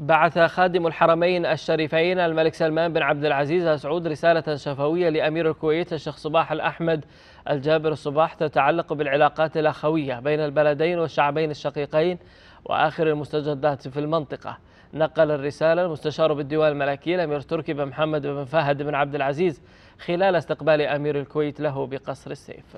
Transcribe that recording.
بعث خادم الحرمين الشريفين الملك سلمان بن عبد العزيز ال سعود رسالة شفوية لأمير الكويت الشيخ صباح الأحمد الجابر الصباح تتعلق بالعلاقات الأخوية بين البلدين والشعبين الشقيقين وآخر المستجدات في المنطقة نقل الرسالة المستشار بالديوان الملكي الأمير تركي بن محمد بن فهد بن عبد العزيز خلال استقبال أمير الكويت له بقصر السيف